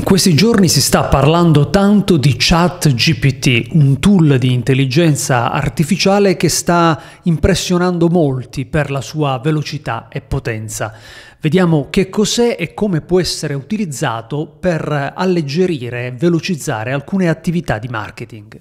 In questi giorni si sta parlando tanto di ChatGPT, un tool di intelligenza artificiale che sta impressionando molti per la sua velocità e potenza. Vediamo che cos'è e come può essere utilizzato per alleggerire e velocizzare alcune attività di marketing.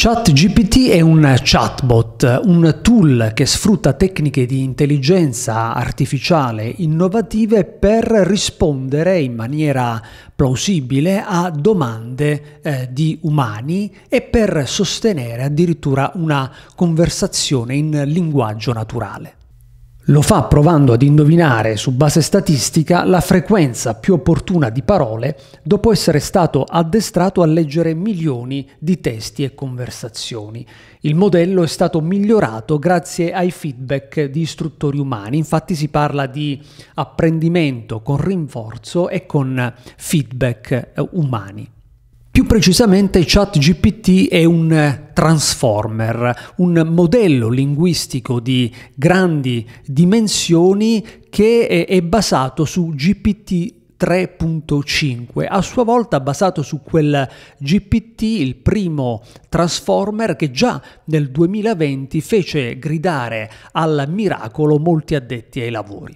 ChatGPT è un chatbot, un tool che sfrutta tecniche di intelligenza artificiale innovative per rispondere in maniera plausibile a domande eh, di umani e per sostenere addirittura una conversazione in linguaggio naturale. Lo fa provando ad indovinare su base statistica la frequenza più opportuna di parole dopo essere stato addestrato a leggere milioni di testi e conversazioni. Il modello è stato migliorato grazie ai feedback di istruttori umani, infatti si parla di apprendimento con rinforzo e con feedback eh, umani. Più precisamente ChatGPT è un eh, transformer, un modello linguistico di grandi dimensioni che eh, è basato su GPT 3.5, a sua volta basato su quel GPT, il primo Transformer che già nel 2020 fece gridare al miracolo molti addetti ai lavori.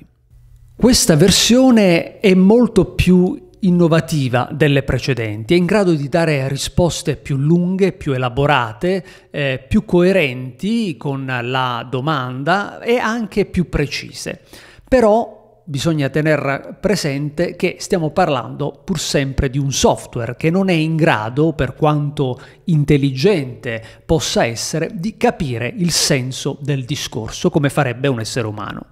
Questa versione è molto più innovativa delle precedenti, è in grado di dare risposte più lunghe, più elaborate, eh, più coerenti con la domanda e anche più precise. Però bisogna tenere presente che stiamo parlando pur sempre di un software che non è in grado, per quanto intelligente possa essere, di capire il senso del discorso come farebbe un essere umano.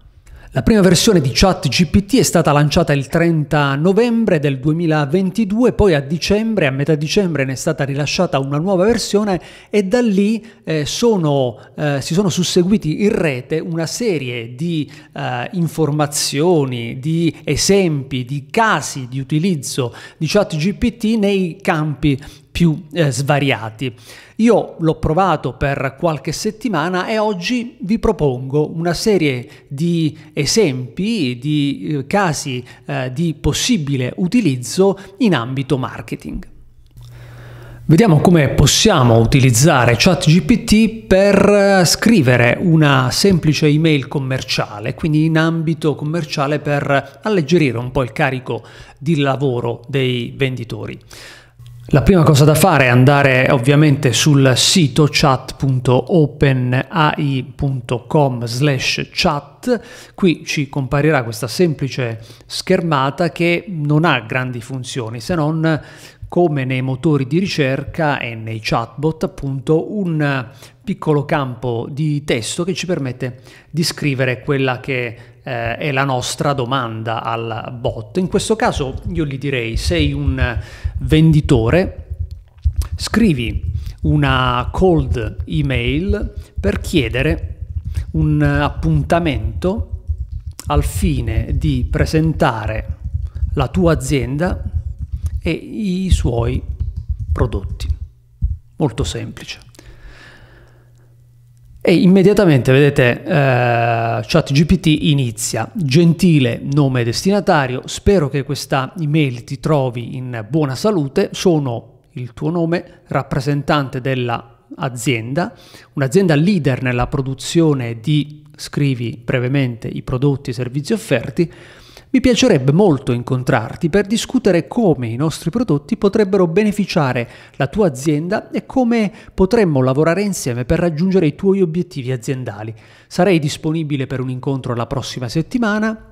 La prima versione di ChatGPT è stata lanciata il 30 novembre del 2022, poi a dicembre, a metà dicembre ne è stata rilasciata una nuova versione e da lì eh, sono, eh, si sono susseguiti in rete una serie di eh, informazioni, di esempi, di casi di utilizzo di ChatGPT nei campi più eh, svariati. Io l'ho provato per qualche settimana e oggi vi propongo una serie di esempi, di eh, casi eh, di possibile utilizzo in ambito marketing. Vediamo come possiamo utilizzare ChatGPT per eh, scrivere una semplice email commerciale, quindi in ambito commerciale per alleggerire un po' il carico di lavoro dei venditori. La prima cosa da fare è andare ovviamente sul sito chat.openai.com slash chat. Qui ci comparirà questa semplice schermata che non ha grandi funzioni se non come nei motori di ricerca e nei chatbot appunto un piccolo campo di testo che ci permette di scrivere quella che eh, è la nostra domanda al bot. In questo caso io gli direi sei un venditore, scrivi una cold email per chiedere un appuntamento al fine di presentare la tua azienda e i suoi prodotti. Molto semplice. E immediatamente, vedete, eh, ChatGPT inizia. Gentile nome destinatario, spero che questa email ti trovi in buona salute. Sono il tuo nome, rappresentante dell'azienda, un'azienda leader nella produzione di, scrivi brevemente, i prodotti e i servizi offerti mi piacerebbe molto incontrarti per discutere come i nostri prodotti potrebbero beneficiare la tua azienda e come potremmo lavorare insieme per raggiungere i tuoi obiettivi aziendali. Sarei disponibile per un incontro la prossima settimana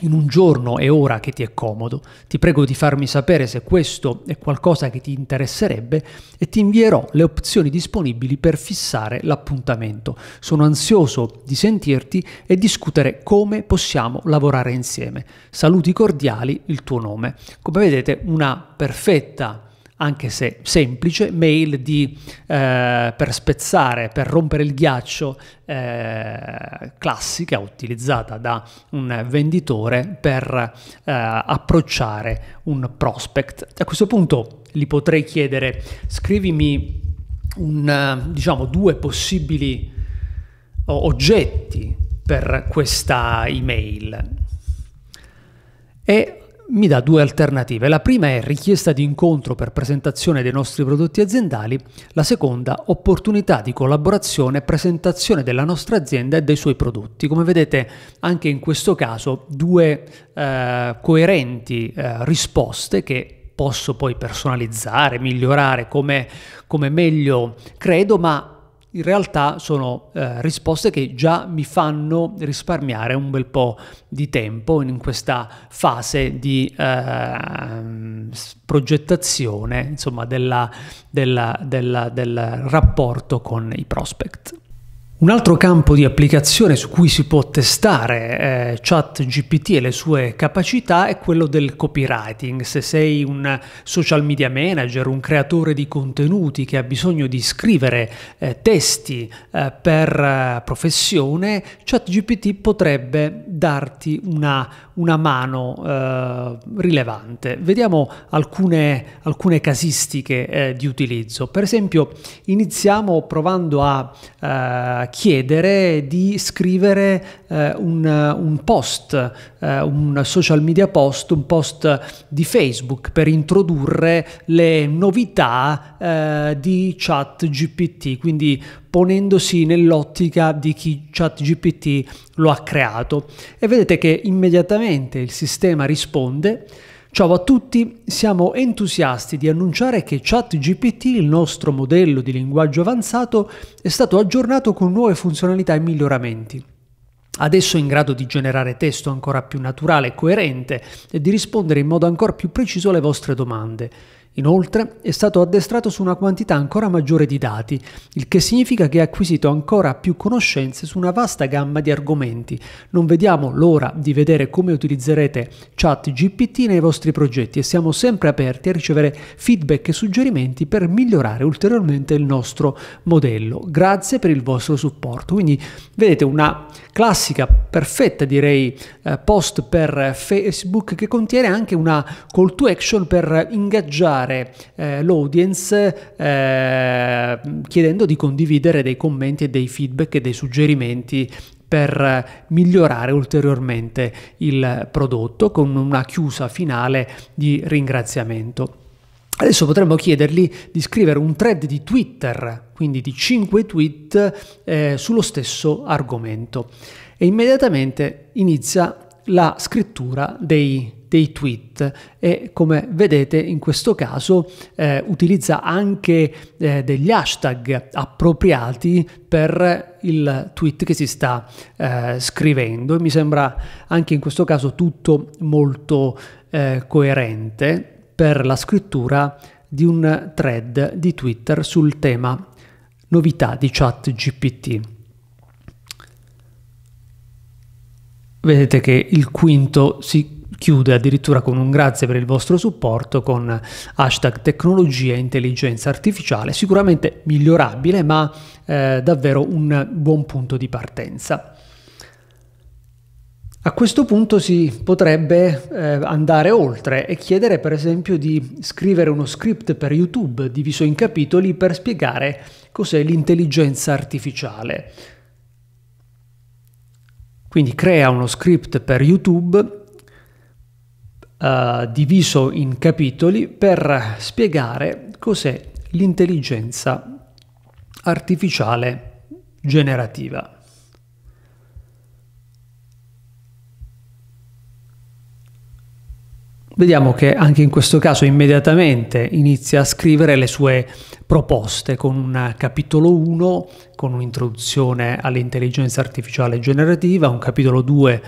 in un giorno e ora che ti è comodo. Ti prego di farmi sapere se questo è qualcosa che ti interesserebbe e ti invierò le opzioni disponibili per fissare l'appuntamento. Sono ansioso di sentirti e discutere come possiamo lavorare insieme. Saluti cordiali, il tuo nome. Come vedete, una perfetta anche se semplice, mail di, eh, per spezzare, per rompere il ghiaccio eh, classica utilizzata da un venditore per eh, approcciare un prospect. A questo punto gli potrei chiedere scrivimi un, diciamo, due possibili oggetti per questa email e mi dà due alternative. La prima è richiesta di incontro per presentazione dei nostri prodotti aziendali, la seconda opportunità di collaborazione e presentazione della nostra azienda e dei suoi prodotti. Come vedete anche in questo caso due eh, coerenti eh, risposte che posso poi personalizzare, migliorare come, come meglio credo, ma in realtà sono eh, risposte che già mi fanno risparmiare un bel po' di tempo in questa fase di eh, progettazione, insomma, della, della, della, del rapporto con i prospect. Un altro campo di applicazione su cui si può testare eh, ChatGPT e le sue capacità è quello del copywriting. Se sei un social media manager, un creatore di contenuti che ha bisogno di scrivere eh, testi eh, per eh, professione, ChatGPT potrebbe darti una, una mano eh, rilevante. Vediamo alcune, alcune casistiche eh, di utilizzo. Per esempio, iniziamo provando a chiedere di scrivere eh, un, un, post, eh, un social media post, un post di Facebook per introdurre le novità eh, di chat GPT, quindi ponendosi nell'ottica di chi chat GPT lo ha creato. E vedete che immediatamente il sistema risponde Ciao a tutti, siamo entusiasti di annunciare che ChatGPT, il nostro modello di linguaggio avanzato, è stato aggiornato con nuove funzionalità e miglioramenti. Adesso è in grado di generare testo ancora più naturale e coerente e di rispondere in modo ancora più preciso alle vostre domande. Inoltre è stato addestrato su una quantità ancora maggiore di dati, il che significa che ha acquisito ancora più conoscenze su una vasta gamma di argomenti. Non vediamo l'ora di vedere come utilizzerete chat GPT nei vostri progetti e siamo sempre aperti a ricevere feedback e suggerimenti per migliorare ulteriormente il nostro modello. Grazie per il vostro supporto. Quindi vedete una classica, perfetta direi, eh, post per Facebook che contiene anche una call to action per ingaggiare stimolare eh, l'audience eh, chiedendo di condividere dei commenti e dei feedback e dei suggerimenti per eh, migliorare ulteriormente il prodotto con una chiusa finale di ringraziamento. Adesso potremmo chiedergli di scrivere un thread di Twitter, quindi di 5 tweet eh, sullo stesso argomento e immediatamente inizia la scrittura dei dei tweet e come vedete in questo caso eh, utilizza anche eh, degli hashtag appropriati per il tweet che si sta eh, scrivendo e mi sembra anche in questo caso tutto molto eh, coerente per la scrittura di un thread di Twitter sul tema novità di chat GPT. Vedete che il quinto si chiude addirittura con un grazie per il vostro supporto con hashtag tecnologia e intelligenza artificiale, sicuramente migliorabile ma eh, davvero un buon punto di partenza. A questo punto si potrebbe eh, andare oltre e chiedere per esempio di scrivere uno script per YouTube diviso in capitoli per spiegare cos'è l'intelligenza artificiale. Quindi crea uno script per YouTube eh, diviso in capitoli per spiegare cos'è l'intelligenza artificiale generativa. Vediamo che anche in questo caso immediatamente inizia a scrivere le sue proposte con un capitolo 1, con un'introduzione all'intelligenza artificiale generativa, un capitolo 2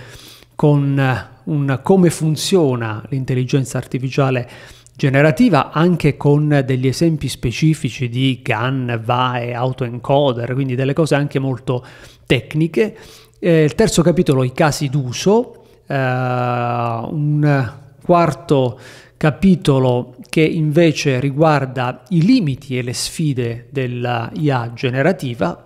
con un come funziona l'intelligenza artificiale generativa anche con degli esempi specifici di GAN, VAE, autoencoder, quindi delle cose anche molto tecniche. Eh, il terzo capitolo, i casi d'uso, eh, un quarto capitolo che invece riguarda i limiti e le sfide dell'IA generativa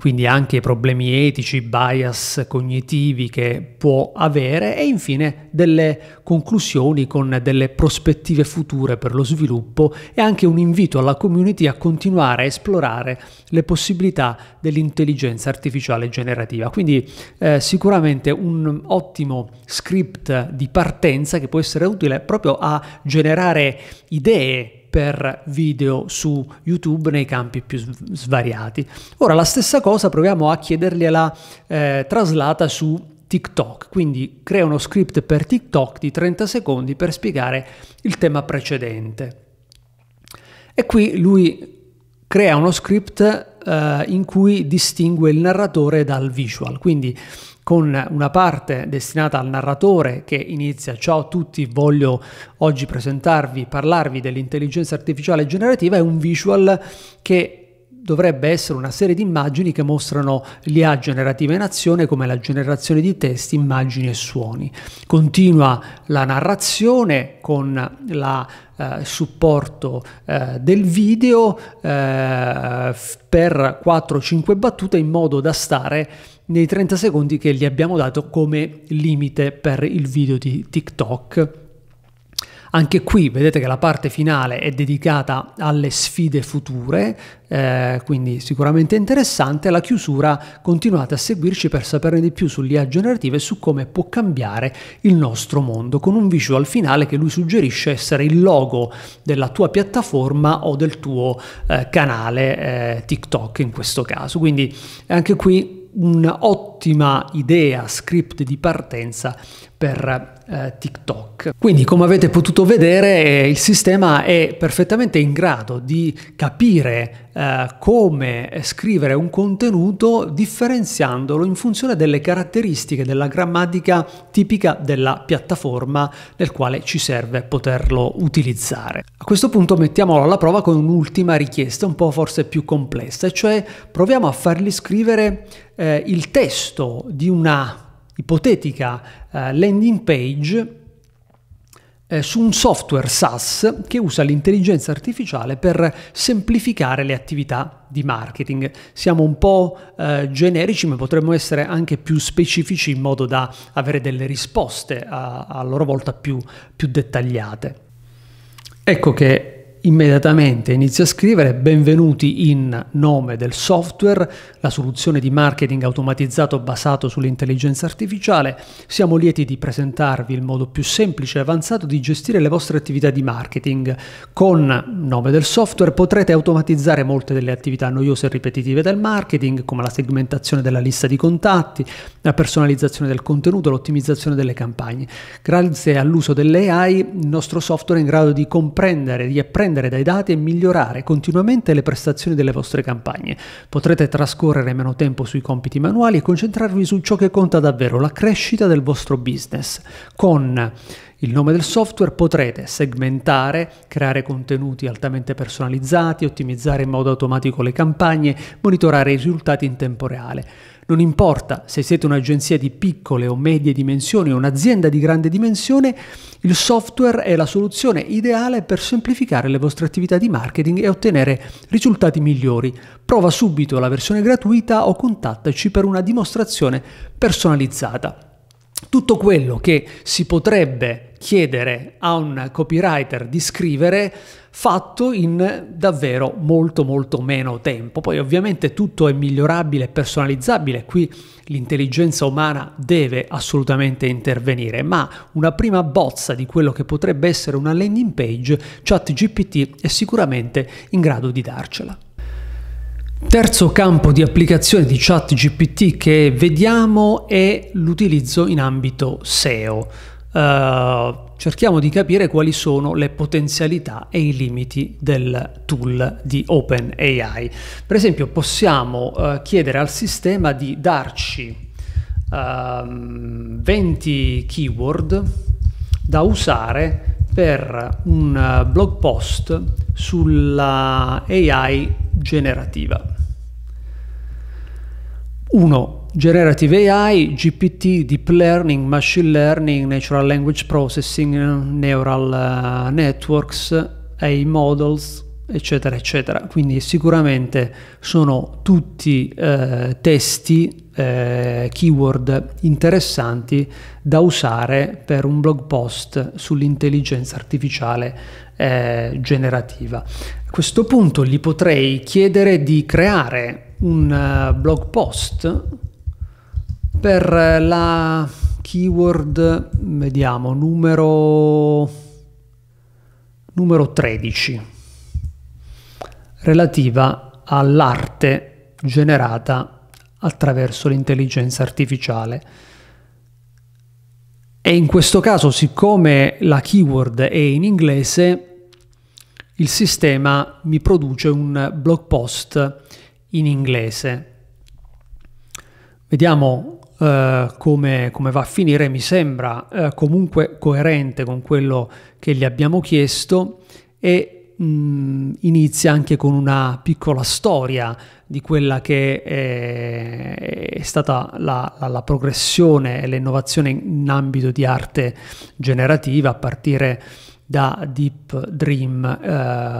quindi anche i problemi etici, bias cognitivi che può avere e infine delle conclusioni con delle prospettive future per lo sviluppo e anche un invito alla community a continuare a esplorare le possibilità dell'intelligenza artificiale generativa. Quindi eh, sicuramente un ottimo script di partenza che può essere utile proprio a generare idee per video su YouTube nei campi più svariati. Ora la stessa cosa proviamo a chiedergliela eh, traslata su TikTok, quindi crea uno script per TikTok di 30 secondi per spiegare il tema precedente. E qui lui crea uno script eh, in cui distingue il narratore dal visual, quindi con una parte destinata al narratore che inizia ciao a tutti, voglio oggi presentarvi, parlarvi dell'intelligenza artificiale generativa è un visual che dovrebbe essere una serie di immagini che mostrano l'IA generativa in azione come la generazione di testi, immagini e suoni. Continua la narrazione con la eh, supporto eh, del video eh, per 4-5 battute in modo da stare nei 30 secondi che gli abbiamo dato come limite per il video di TikTok anche qui vedete che la parte finale è dedicata alle sfide future, eh, quindi sicuramente interessante. La chiusura continuate a seguirci per saperne di più sull'IA generativa e su come può cambiare il nostro mondo, con un visual finale che lui suggerisce essere il logo della tua piattaforma o del tuo eh, canale eh, TikTok in questo caso. Quindi anche qui un'ottima idea, script di partenza per eh, TikTok. Quindi come avete potuto vedere eh, il sistema è perfettamente in grado di capire eh, come scrivere un contenuto differenziandolo in funzione delle caratteristiche della grammatica tipica della piattaforma nel quale ci serve poterlo utilizzare. A questo punto mettiamolo alla prova con un'ultima richiesta un po' forse più complessa, cioè proviamo a fargli scrivere eh, il testo di una ipotetica eh, landing page eh, su un software SaaS che usa l'intelligenza artificiale per semplificare le attività di marketing. Siamo un po' eh, generici, ma potremmo essere anche più specifici in modo da avere delle risposte a, a loro volta più, più dettagliate. Ecco che immediatamente inizia a scrivere benvenuti in nome del software, la soluzione di marketing automatizzato basato sull'intelligenza artificiale. Siamo lieti di presentarvi il modo più semplice e avanzato di gestire le vostre attività di marketing. Con nome del software potrete automatizzare molte delle attività noiose e ripetitive del marketing, come la segmentazione della lista di contatti, la personalizzazione del contenuto, l'ottimizzazione delle campagne. Grazie all'uso dell'AI il nostro software è in grado di comprendere, di apprendere prendere dai dati e migliorare continuamente le prestazioni delle vostre campagne. Potrete trascorrere meno tempo sui compiti manuali e concentrarvi su ciò che conta davvero, la crescita del vostro business. Con il nome del software potrete segmentare, creare contenuti altamente personalizzati, ottimizzare in modo automatico le campagne, monitorare i risultati in tempo reale. Non importa se siete un'agenzia di piccole o medie dimensioni o un'azienda di grande dimensione, il software è la soluzione ideale per semplificare le vostre attività di marketing e ottenere risultati migliori. Prova subito la versione gratuita o contattaci per una dimostrazione personalizzata. Tutto quello che si potrebbe chiedere a un copywriter di scrivere fatto in davvero molto molto meno tempo. Poi ovviamente tutto è migliorabile e personalizzabile, qui l'intelligenza umana deve assolutamente intervenire, ma una prima bozza di quello che potrebbe essere una landing page, ChatGPT è sicuramente in grado di darcela. Terzo campo di applicazione di ChatGPT che vediamo è l'utilizzo in ambito SEO. Uh, eh, cerchiamo di capire quali sono le potenzialità e i limiti del tool di OpenAI. Per esempio possiamo eh, chiedere al sistema di darci ehm, 20 keyword da usare per un eh, blog post sulla AI generativa. 1. Generative AI, GPT, Deep Learning, Machine Learning, Natural Language Processing, Neural uh, Networks, AI Models, eccetera, eccetera. Quindi sicuramente sono tutti eh, testi, eh, keyword interessanti da usare per un blog post sull'intelligenza artificiale eh, generativa. A questo punto gli potrei chiedere di creare un eh, blog post per la keyword, vediamo, numero, numero 13, relativa all'arte generata attraverso l'intelligenza artificiale. E in questo caso, siccome la keyword è in inglese, il sistema mi produce un blog post in inglese. Vediamo eh, come, come, va a finire mi sembra eh, comunque coerente con quello che gli abbiamo chiesto e mh, mm, inizia anche con una piccola storia di quella che è, eh, è stata la, la, la progressione e l'innovazione in ambito di arte generativa a partire da Deep Dream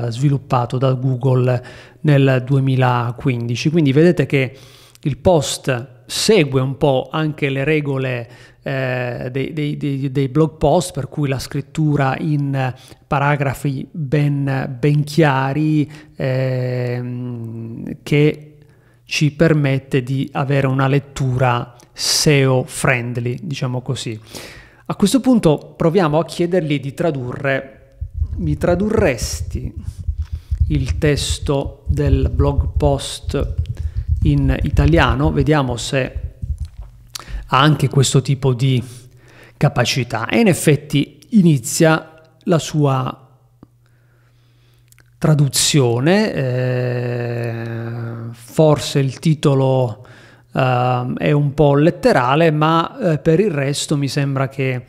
eh, sviluppato da Google nel 2015. Quindi vedete che il post segue un po' anche le regole eh, dei, dei, dei, blog post, per cui la scrittura in paragrafi ben, ben chiari eh, che ci permette di avere una lettura SEO friendly, diciamo così. A questo punto proviamo a chiedergli di tradurre mi tradurresti il testo del blog post in italiano, vediamo se ha anche questo tipo di capacità. E in effetti inizia la sua traduzione, eh, forse il titolo eh, è un po' letterale, ma eh, per il resto mi sembra che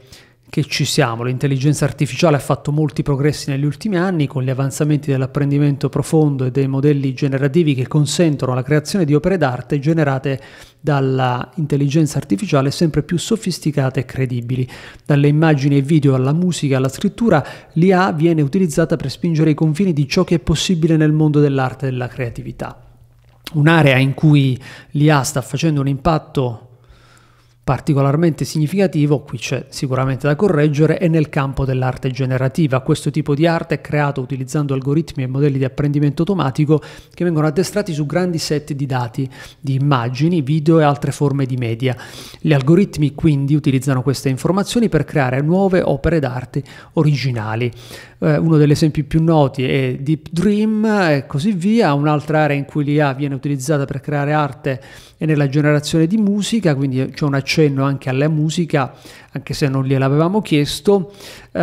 che ci siamo. L'intelligenza artificiale ha fatto molti progressi negli ultimi anni con gli avanzamenti dell'apprendimento profondo e dei modelli generativi che consentono la creazione di opere d'arte generate dall'intelligenza artificiale sempre più sofisticate e credibili. Dalle immagini e video alla musica alla scrittura, l'IA viene utilizzata per spingere i confini di ciò che è possibile nel mondo dell'arte e della creatività. Un'area in cui l'IA sta facendo un impatto particolarmente significativo, qui c'è sicuramente da correggere, è nel campo dell'arte generativa. Questo tipo di arte è creato utilizzando algoritmi e modelli di apprendimento automatico che vengono addestrati su grandi set di dati, di immagini, video e altre forme di media. Gli algoritmi quindi utilizzano queste informazioni per creare nuove opere d'arte originali. Eh, uno degli esempi più noti è Deep Dream e così via, un'altra area in cui l'IA viene utilizzata per creare arte e nella generazione di musica, quindi c'è un accenno anche alla musica anche se non gliel'avevamo chiesto, eh,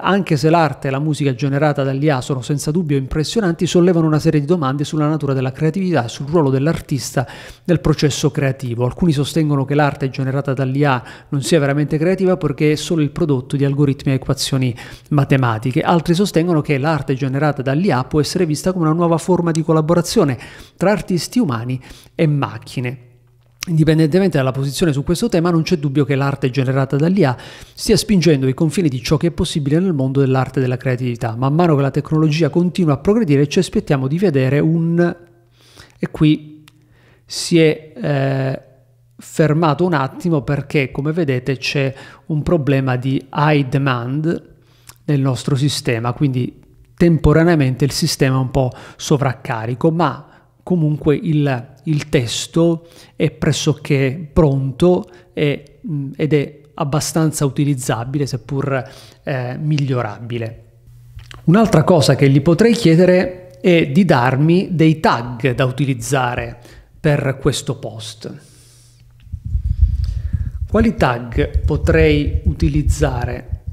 anche se l'arte e la musica generata dall'IA sono senza dubbio impressionanti, sollevano una serie di domande sulla natura della creatività e sul ruolo dell'artista nel processo creativo. Alcuni sostengono che l'arte generata dall'IA non sia veramente creativa perché è solo il prodotto di algoritmi e equazioni matematiche, altri sostengono che l'arte generata dall'IA può essere vista come una nuova forma di collaborazione tra artisti umani e macchine. Indipendentemente dalla posizione su questo tema, non c'è dubbio che l'arte generata dall'IA stia spingendo i confini di ciò che è possibile nel mondo dell'arte e della creatività. Man mano che la tecnologia continua a progredire, ci aspettiamo di vedere un... E qui si è eh, fermato un attimo perché, come vedete, c'è un problema di high demand nel nostro sistema, quindi temporaneamente il sistema è un po' sovraccarico, ma comunque il, il testo è pressoché pronto e, ed è abbastanza utilizzabile, seppur eh, migliorabile. Un'altra cosa che gli potrei chiedere è di darmi dei tag da utilizzare per questo post. Quali tag potrei utilizzare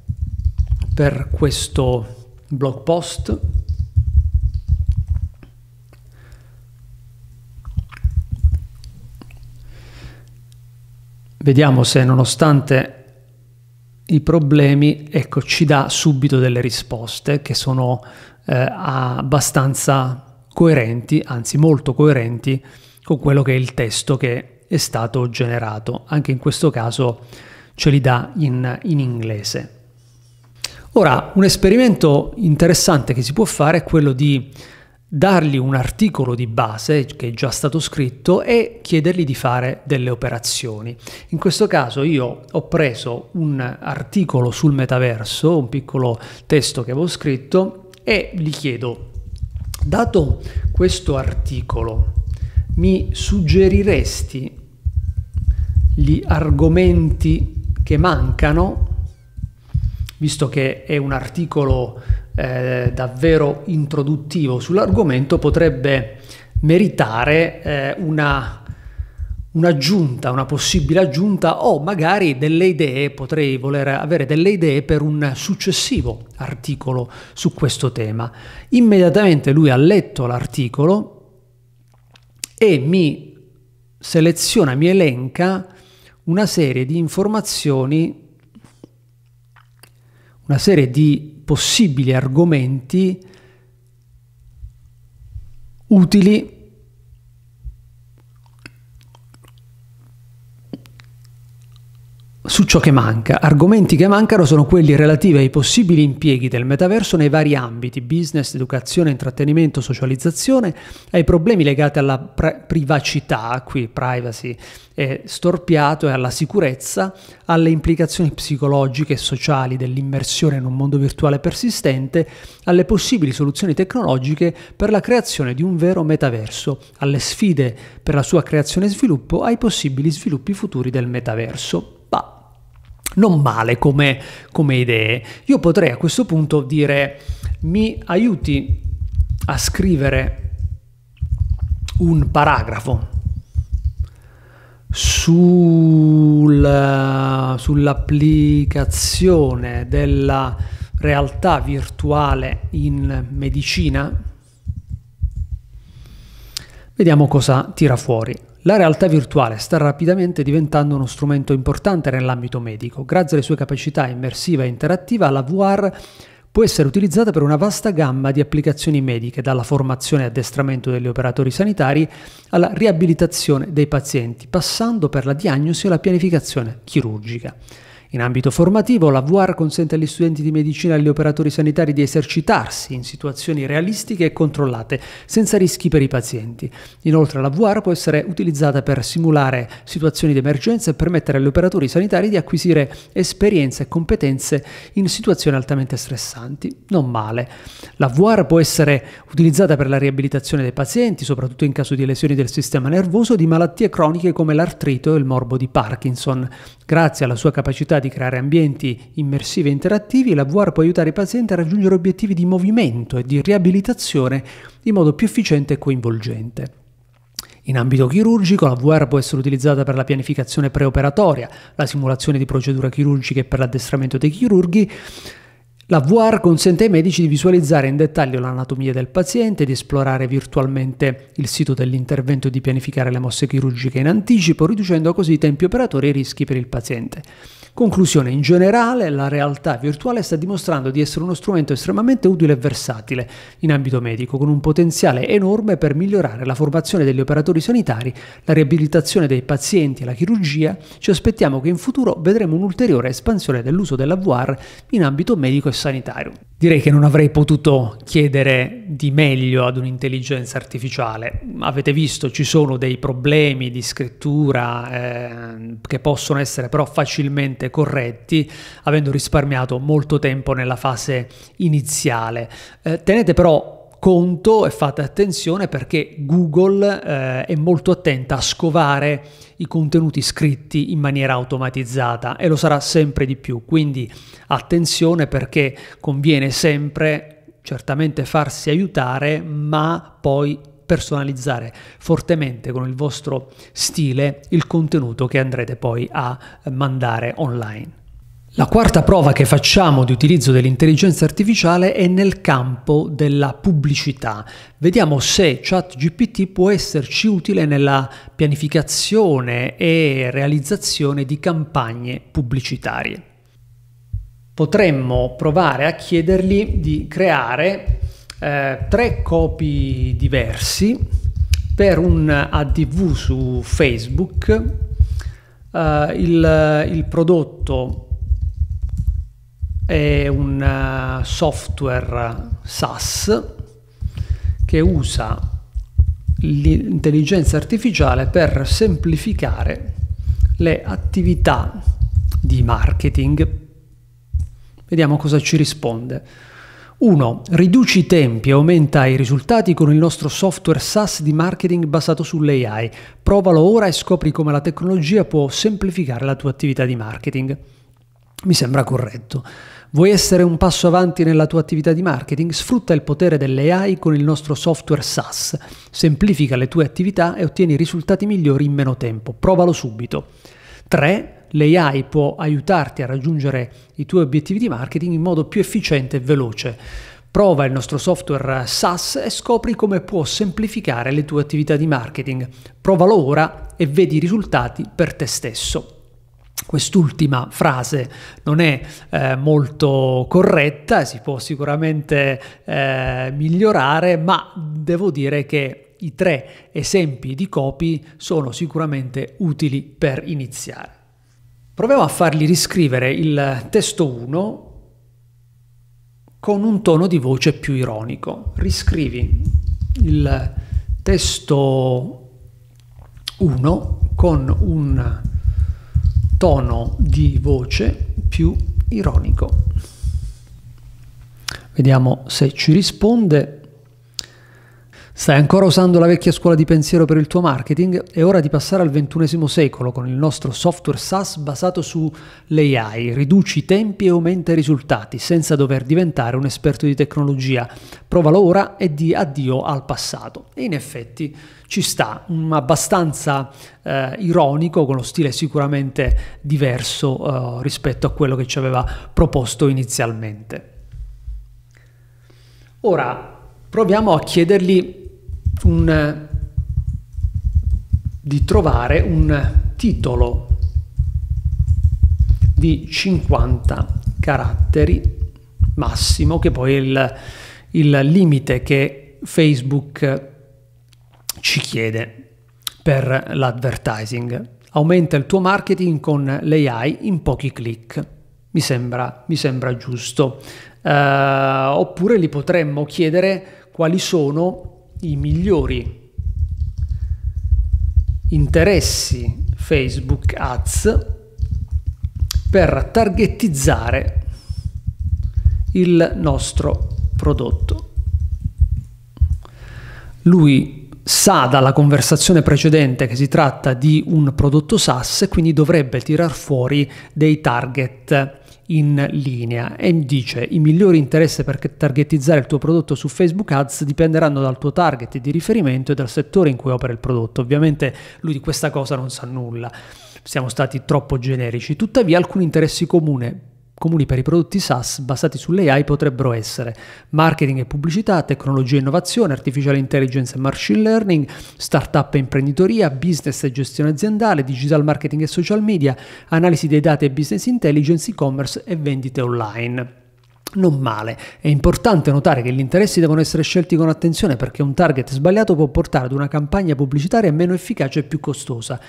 per questo blog post? Vediamo se nonostante i problemi, ecco, ci dà subito delle risposte che sono eh, abbastanza coerenti, anzi molto coerenti con quello che è il testo che è stato generato. Anche in questo caso ce li dà in, in inglese. Ora, un esperimento interessante che si può fare è quello di dargli un articolo di base che è già stato scritto e chiedergli di fare delle operazioni. In questo caso io ho preso un articolo sul metaverso, un piccolo testo che avevo scritto e gli chiedo, dato questo articolo, mi suggeriresti gli argomenti che mancano, visto che è un articolo eh, davvero introduttivo sull'argomento potrebbe meritare eh, una un'aggiunta, una possibile aggiunta o magari delle idee, potrei voler avere delle idee per un successivo articolo su questo tema. Immediatamente lui ha letto l'articolo e mi seleziona, mi elenca una serie di informazioni, una serie di possibili argomenti utili su ciò che manca. Argomenti che mancano sono quelli relativi ai possibili impieghi del metaverso nei vari ambiti, business, educazione, intrattenimento, socializzazione, ai problemi legati alla privacità, qui privacy è storpiato, e alla sicurezza, alle implicazioni psicologiche e sociali dell'immersione in un mondo virtuale persistente, alle possibili soluzioni tecnologiche per la creazione di un vero metaverso, alle sfide per la sua creazione e sviluppo, ai possibili sviluppi futuri del metaverso non male come, come idee. Io potrei a questo punto dire mi aiuti a scrivere un paragrafo sul, sull'applicazione della realtà virtuale in medicina. Vediamo cosa tira fuori. La realtà virtuale sta rapidamente diventando uno strumento importante nell'ambito medico. Grazie alle sue capacità immersiva e interattiva, la VR può essere utilizzata per una vasta gamma di applicazioni mediche, dalla formazione e addestramento degli operatori sanitari alla riabilitazione dei pazienti, passando per la diagnosi e la pianificazione chirurgica. In ambito formativo, la VR consente agli studenti di medicina e agli operatori sanitari di esercitarsi in situazioni realistiche e controllate, senza rischi per i pazienti. Inoltre la VR può essere utilizzata per simulare situazioni di emergenza e permettere agli operatori sanitari di acquisire esperienze e competenze in situazioni altamente stressanti. Non male. La VR può essere utilizzata per la riabilitazione dei pazienti, soprattutto in caso di lesioni del sistema nervoso e di malattie croniche come l'artrito e il morbo di Parkinson. Grazie alla sua capacità facoltà di creare ambienti immersivi e interattivi, la VR può aiutare i pazienti a raggiungere obiettivi di movimento e di riabilitazione in modo più efficiente e coinvolgente. In ambito chirurgico la VR può essere utilizzata per la pianificazione preoperatoria, la simulazione di procedure chirurgiche e per l'addestramento dei chirurghi. La VR consente ai medici di visualizzare in dettaglio l'anatomia del paziente, di esplorare virtualmente il sito dell'intervento e di pianificare le mosse chirurgiche in anticipo, riducendo così i tempi operatori e i rischi per il paziente. Conclusione, in generale la realtà virtuale sta dimostrando di essere uno strumento estremamente utile e versatile in ambito medico, con un potenziale enorme per migliorare la formazione degli operatori sanitari, la riabilitazione dei pazienti e la chirurgia. Ci aspettiamo che in futuro vedremo un'ulteriore espansione dell'uso della VR in ambito medico e sanitario. Direi che non avrei potuto chiedere di meglio ad un'intelligenza artificiale. Avete visto, ci sono dei problemi di scrittura eh, che possono essere però facilmente corretti, avendo risparmiato molto tempo nella fase iniziale. Eh, tenete però conto e fate attenzione perché Google eh, è molto attenta a scovare i contenuti scritti in maniera automatizzata e lo sarà sempre di più. Quindi attenzione perché conviene sempre certamente farsi aiutare, ma poi personalizzare fortemente con il vostro stile il contenuto che andrete poi a mandare online. La quarta prova che facciamo di utilizzo dell'intelligenza artificiale è nel campo della pubblicità. Vediamo se ChatGPT può esserci utile nella pianificazione e realizzazione di campagne pubblicitarie. Potremmo provare a chiedergli di creare eh, tre copy diversi per un ADV su Facebook. Eh, il, il prodotto è un eh, software SaaS che usa l'intelligenza artificiale per semplificare le attività di marketing. Vediamo cosa ci risponde. 1. Riduci i tempi e aumenta i risultati con il nostro software SaaS di marketing basato sull'AI. Provalo ora e scopri come la tecnologia può semplificare la tua attività di marketing. Mi sembra corretto. Vuoi essere un passo avanti nella tua attività di marketing? Sfrutta il potere dell'AI con il nostro software SaaS. Semplifica le tue attività e ottieni risultati migliori in meno tempo. Provalo subito. 3. L'AI può aiutarti a raggiungere i tuoi obiettivi di marketing in modo più efficiente e veloce. Prova il nostro software SaaS e scopri come può semplificare le tue attività di marketing. Provalo ora e vedi i risultati per te stesso. Quest'ultima frase non è eh, molto corretta, si può sicuramente eh, migliorare, ma devo dire che i tre esempi di copy sono sicuramente utili per iniziare. Proviamo a fargli riscrivere il testo 1 con un tono di voce più ironico. Riscrivi il testo 1 con un tono di voce più ironico. Vediamo se ci risponde. Stai ancora usando la vecchia scuola di pensiero per il tuo marketing? È ora di passare al XXI secolo con il nostro software SaaS basato sull'AI. Riduci i tempi e aumenta i risultati senza dover diventare un esperto di tecnologia. Provalo ora e di addio al passato. E in effetti ci sta, abbastanza eh, ironico, con lo stile sicuramente diverso eh, rispetto a quello che ci aveva proposto inizialmente. Ora, proviamo a chiedergli un, eh, di trovare un titolo di 50 caratteri massimo, che poi è il, il limite che Facebook ci chiede per l'advertising. Aumenta il tuo marketing con l'AI in pochi click. Mi sembra, mi sembra giusto. Uh, oppure li potremmo chiedere quali sono i migliori interessi Facebook Ads per targetizzare il nostro prodotto. Lui sa dalla conversazione precedente che si tratta di un prodotto SaaS e quindi dovrebbe tirar fuori dei target in linea e dice i migliori interessi per targetizzare il tuo prodotto su Facebook Ads dipenderanno dal tuo target di riferimento e dal settore in cui opera il prodotto. Ovviamente lui di questa cosa non sa nulla, siamo stati troppo generici, tuttavia alcuni interessi comuni comuni per i prodotti SaaS basati sull'AI potrebbero essere marketing e pubblicità, tecnologia e innovazione, artificiale intelligence e machine learning, startup e imprenditoria, business e gestione aziendale, digital marketing e social media, analisi dei dati e business intelligence, e-commerce e vendite online. Non male, è importante notare che gli interessi devono essere scelti con attenzione perché un target sbagliato può portare ad una campagna pubblicitaria meno efficace e più costosa.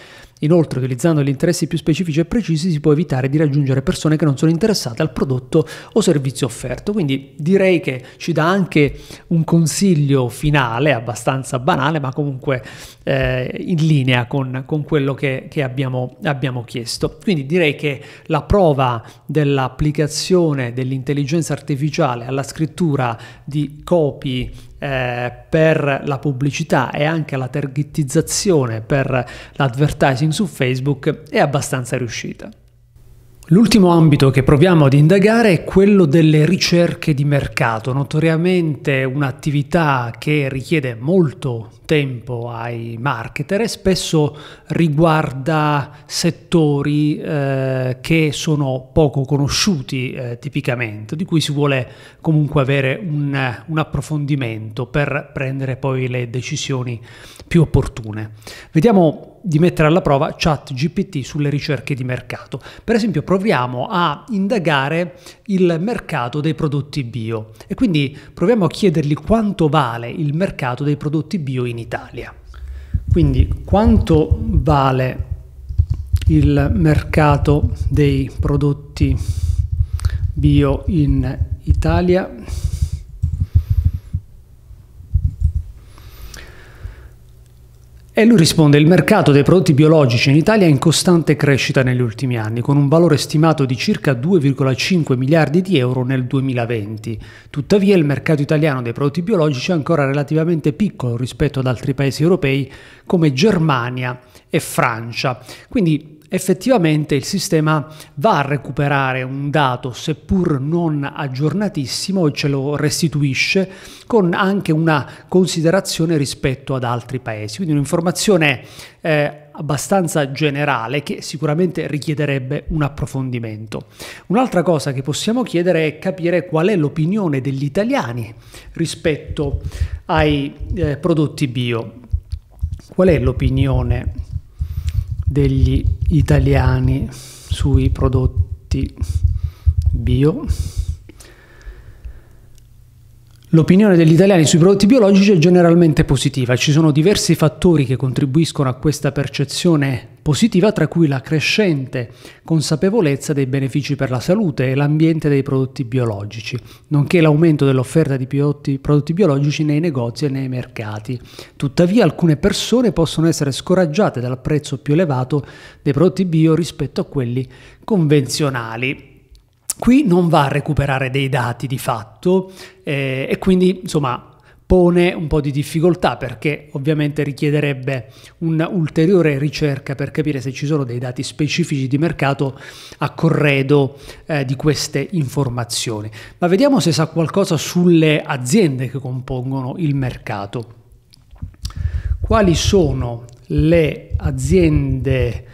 Inoltre, utilizzando gli interessi più specifici e precisi, si può evitare di raggiungere persone che non sono interessate al prodotto o servizio offerto. Quindi direi che ci dà anche un consiglio finale, abbastanza banale, ma comunque eh, in linea con, con quello che, che abbiamo, abbiamo chiesto. Quindi direi che la prova dell'applicazione dell'intelligenza artificiale alla scrittura di copy eh, per la pubblicità e anche la targettizzazione per l'advertising su Facebook è abbastanza riuscita. L'ultimo ambito che proviamo ad indagare è quello delle ricerche di mercato, notoriamente un'attività che richiede molto tempo ai marketer e spesso riguarda settori eh, che sono poco conosciuti eh, tipicamente, di cui si vuole comunque avere un, un approfondimento per prendere poi le decisioni più opportune. Vediamo di mettere alla prova chat GPT sulle ricerche di mercato. Per esempio proviamo a indagare il mercato dei prodotti bio e quindi proviamo a chiedergli quanto vale il mercato dei prodotti bio in Italia. Quindi quanto vale il mercato dei prodotti bio in Italia? E lui risponde, il mercato dei prodotti biologici in Italia è in costante crescita negli ultimi anni, con un valore stimato di circa 2,5 miliardi di euro nel 2020. Tuttavia il mercato italiano dei prodotti biologici è ancora relativamente piccolo rispetto ad altri paesi europei come Germania e Francia. Quindi effettivamente il sistema va a recuperare un dato, seppur non aggiornatissimo, e ce lo restituisce con anche una considerazione rispetto ad altri paesi. Quindi un'informazione eh, abbastanza generale che sicuramente richiederebbe un approfondimento. Un'altra cosa che possiamo chiedere è capire qual è l'opinione degli italiani rispetto ai eh, prodotti bio. Qual è l'opinione degli italiani sui prodotti bio L'opinione degli italiani sui prodotti biologici è generalmente positiva, ci sono diversi fattori che contribuiscono a questa percezione positiva, tra cui la crescente consapevolezza dei benefici per la salute e l'ambiente dei prodotti biologici, nonché l'aumento dell'offerta di prodotti, prodotti biologici nei negozi e nei mercati. Tuttavia alcune persone possono essere scoraggiate dal prezzo più elevato dei prodotti bio rispetto a quelli convenzionali. Qui non va a recuperare dei dati di fatto eh, e quindi insomma pone un po' di difficoltà perché ovviamente richiederebbe un'ulteriore ricerca per capire se ci sono dei dati specifici di mercato a corredo eh, di queste informazioni. Ma vediamo se sa qualcosa sulle aziende che compongono il mercato. Quali sono le aziende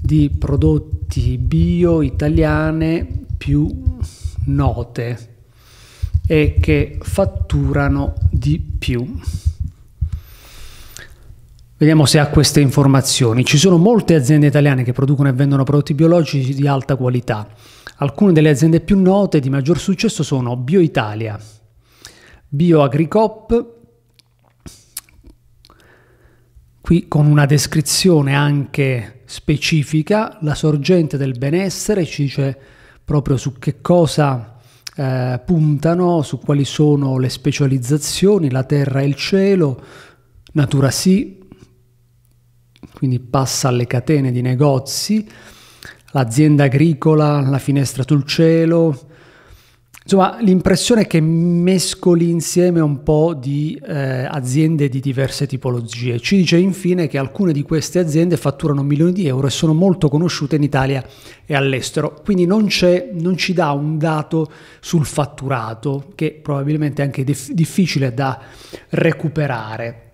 di prodotti bio italiane più note e che fatturano di più. Vediamo se ha queste informazioni. Ci sono molte aziende italiane che producono e vendono prodotti biologici di alta qualità. Alcune delle aziende più note e di maggior successo sono BioItalia, BioAgricop, qui con una descrizione anche specifica, la sorgente del benessere, ci dice proprio su che cosa eh, puntano, su quali sono le specializzazioni, la terra e il cielo, natura sì, quindi passa alle catene di negozi, l'azienda agricola, la finestra sul cielo, Insomma, l'impressione è che mescoli insieme un po' di eh, aziende di diverse tipologie. Ci dice infine che alcune di queste aziende fatturano milioni di euro e sono molto conosciute in Italia e all'estero, quindi non, non ci dà un dato sul fatturato che probabilmente è anche dif difficile da recuperare.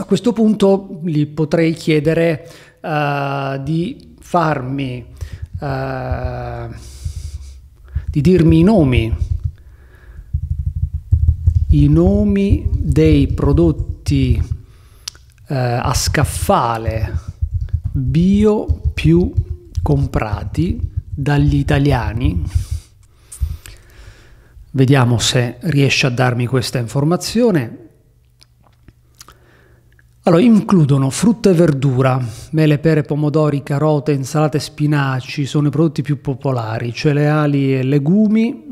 A questo punto gli potrei chiedere uh, di farmi... Uh, di dirmi i nomi, i nomi dei prodotti eh, a scaffale bio più comprati dagli italiani. Vediamo se riesce a darmi questa informazione. Allora, includono frutta e verdura, mele, pere, pomodori, carote, insalate, spinaci, sono i prodotti più popolari, cereali e legumi,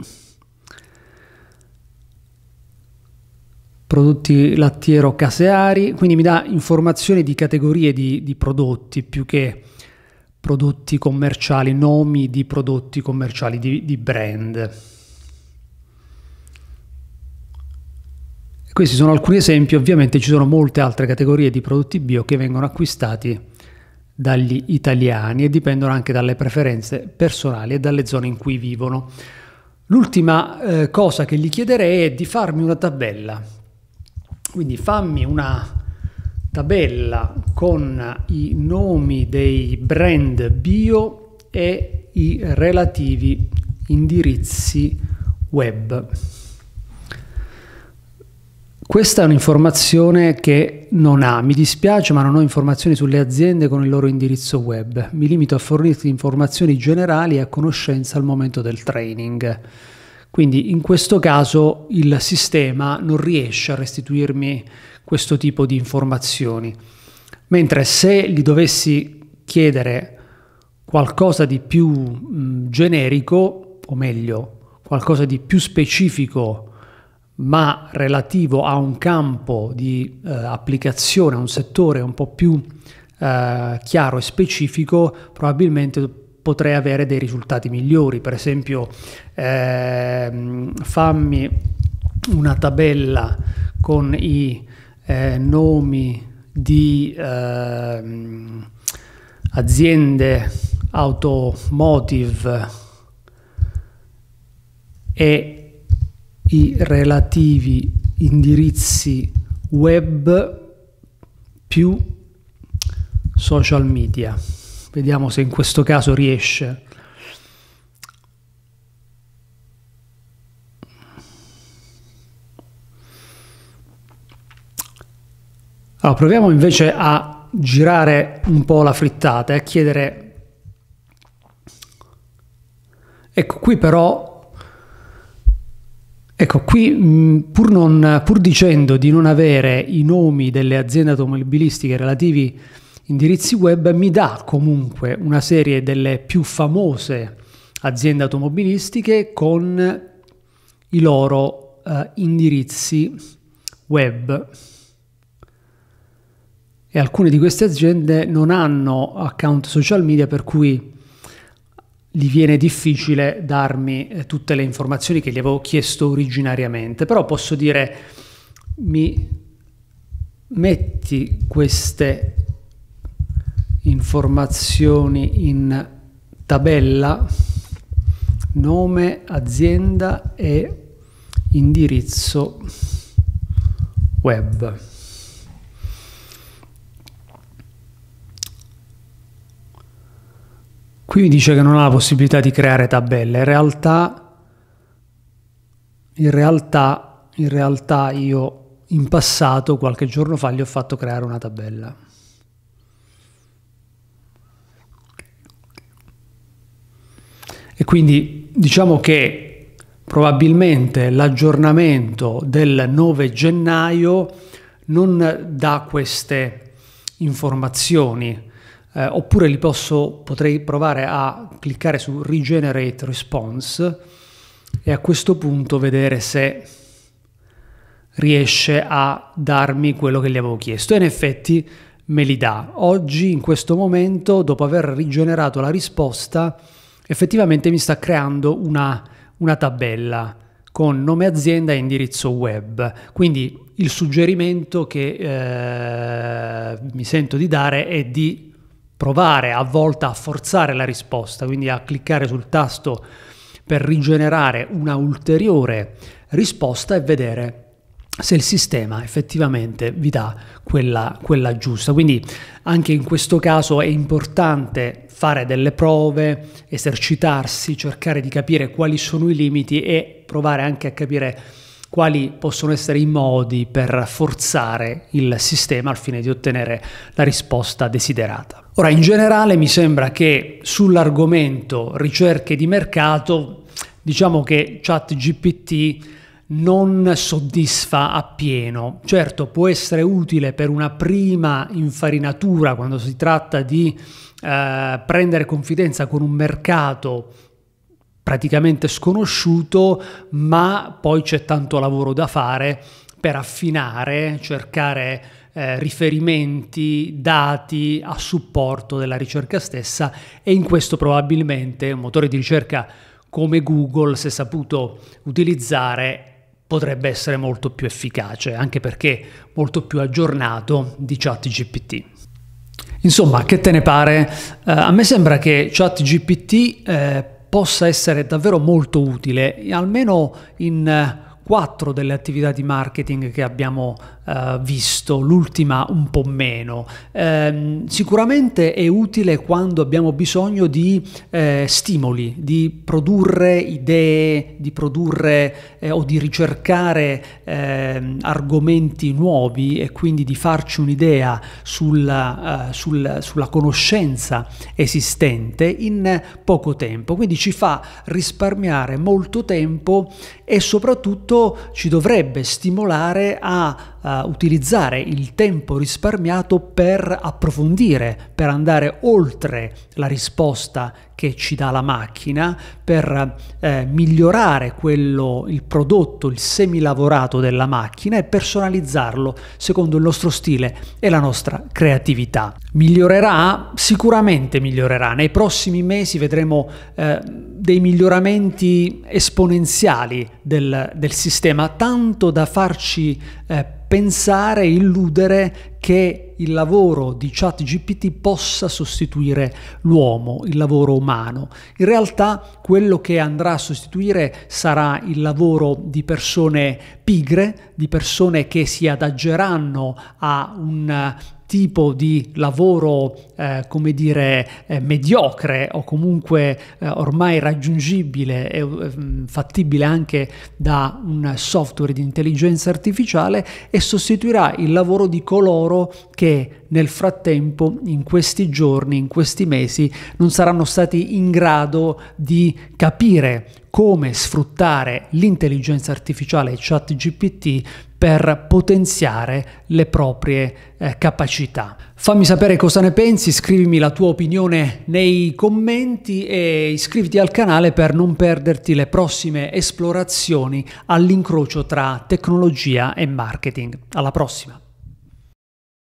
prodotti lattiero-caseari, quindi mi dà informazioni di categorie di, di prodotti più che prodotti commerciali, nomi di prodotti commerciali, di, di brand. Questi sono alcuni esempi, ovviamente ci sono molte altre categorie di prodotti bio che vengono acquistati dagli italiani e dipendono anche dalle preferenze personali e dalle zone in cui vivono. L'ultima eh, cosa che gli chiederei è di farmi una tabella. Quindi fammi una tabella con i nomi dei brand bio e i relativi indirizzi web. Questa è un'informazione che non ha, mi dispiace, ma non ho informazioni sulle aziende con il loro indirizzo web. Mi limito a fornirti informazioni generali e a conoscenza al momento del training. Quindi in questo caso il sistema non riesce a restituirmi questo tipo di informazioni. Mentre se gli dovessi chiedere qualcosa di più mh, generico, o meglio, qualcosa di più specifico, ma relativo a un campo di eh, applicazione, a un settore un po' più eh, chiaro e specifico, probabilmente potrei avere dei risultati migliori. Per esempio, eh, fammi una tabella con i eh, nomi di ehm, aziende automotive e i relativi indirizzi web più social media. Vediamo se in questo caso riesce. Allora, proviamo invece a girare un po' la frittata e a chiedere... Ecco, qui però Ecco, qui pur, non, pur, dicendo di non avere i nomi delle aziende automobilistiche relativi indirizzi web, mi dà comunque una serie delle più famose aziende automobilistiche con i loro eh, indirizzi web. E alcune di queste aziende non hanno account social media per cui gli viene difficile darmi eh, tutte le informazioni che gli avevo chiesto originariamente, però posso dire mi metti queste informazioni in tabella nome, azienda e indirizzo web. Qui mi dice che non ha la possibilità di creare tabelle, in realtà, in realtà, in realtà io in passato, qualche giorno fa, gli ho fatto creare una tabella. E quindi diciamo che probabilmente l'aggiornamento del 9 gennaio non dà queste informazioni eh, oppure li posso, potrei provare a cliccare su Regenerate Response e a questo punto vedere se riesce a darmi quello che gli avevo chiesto. E in effetti me li dà. Oggi, in questo momento, dopo aver rigenerato la risposta, effettivamente mi sta creando una, una tabella con nome azienda e indirizzo web. Quindi il suggerimento che eh, mi sento di dare è di provare a volta a forzare la risposta, quindi a cliccare sul tasto per rigenerare una ulteriore risposta e vedere se il sistema effettivamente vi dà quella, quella, giusta. Quindi anche in questo caso è importante fare delle prove, esercitarsi, cercare di capire quali sono i limiti e provare anche a capire quali possono essere i modi per forzare il sistema al fine di ottenere la risposta desiderata. Ora, in generale mi sembra che sull'argomento ricerche di mercato, diciamo che ChatGPT non soddisfa appieno. Certo, può essere utile per una prima infarinatura quando si tratta di eh, prendere confidenza con un mercato praticamente sconosciuto, ma poi c'è tanto lavoro da fare per affinare, cercare eh, riferimenti, dati a supporto della ricerca stessa e in questo probabilmente un motore di ricerca come Google, se saputo utilizzare, potrebbe essere molto più efficace, anche perché molto più aggiornato di ChatGPT. Insomma, che te ne pare? Eh, a me sembra che ChatGPT eh, possa essere davvero molto utile, almeno in eh, quattro delle attività di marketing che abbiamo eh, visto, l'ultima un po' meno. Eh, sicuramente è utile quando abbiamo bisogno di eh, stimoli, di produrre idee, di produrre eh, o di ricercare ehm, argomenti nuovi e quindi di farci un'idea sulla, eh, sul, sulla conoscenza esistente in poco tempo. Quindi ci fa risparmiare molto tempo e soprattutto ci dovrebbe stimolare a uh, utilizzare il tempo risparmiato per approfondire, per andare oltre la risposta che ci dà la macchina, per eh, migliorare quello, il prodotto, il semilavorato della macchina e personalizzarlo secondo il nostro stile e la nostra creatività. Migliorerà? Sicuramente migliorerà. Nei prossimi mesi vedremo eh, dei miglioramenti esponenziali del, del, sistema, tanto da farci eh, pensare, illudere che il lavoro di ChatGPT possa sostituire l'uomo, il lavoro umano. In realtà quello che andrà a sostituire sarà il lavoro di persone pigre, di persone che si adaggeranno a un tipo di lavoro, eh, come dire, eh, mediocre o comunque eh, ormai raggiungibile e eh, fattibile anche da un software di intelligenza artificiale e sostituirà il lavoro di coloro che nel frattempo, in questi giorni, in questi mesi, non saranno stati in grado di capire come sfruttare l'intelligenza artificiale ChatGPT per potenziare le proprie eh, capacità. Fammi sapere cosa ne pensi, scrivimi la tua opinione nei commenti e iscriviti al canale per non perderti le prossime esplorazioni all'incrocio tra tecnologia e marketing. Alla prossima!